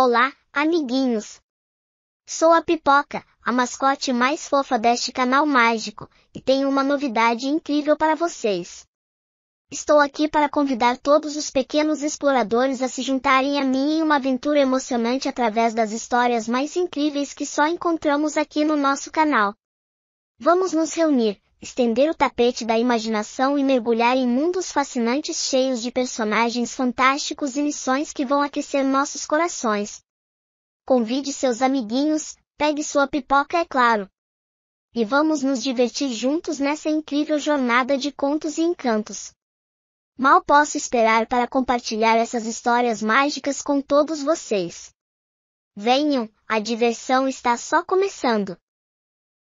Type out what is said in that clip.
Olá, amiguinhos! Sou a Pipoca, a mascote mais fofa deste canal mágico, e tenho uma novidade incrível para vocês. Estou aqui para convidar todos os pequenos exploradores a se juntarem a mim em uma aventura emocionante através das histórias mais incríveis que só encontramos aqui no nosso canal. Vamos nos reunir, estender o tapete da imaginação e mergulhar em mundos fascinantes cheios de personagens fantásticos e missões que vão aquecer nossos corações. Convide seus amiguinhos, pegue sua pipoca, é claro. E vamos nos divertir juntos nessa incrível jornada de contos e encantos. Mal posso esperar para compartilhar essas histórias mágicas com todos vocês. Venham, a diversão está só começando.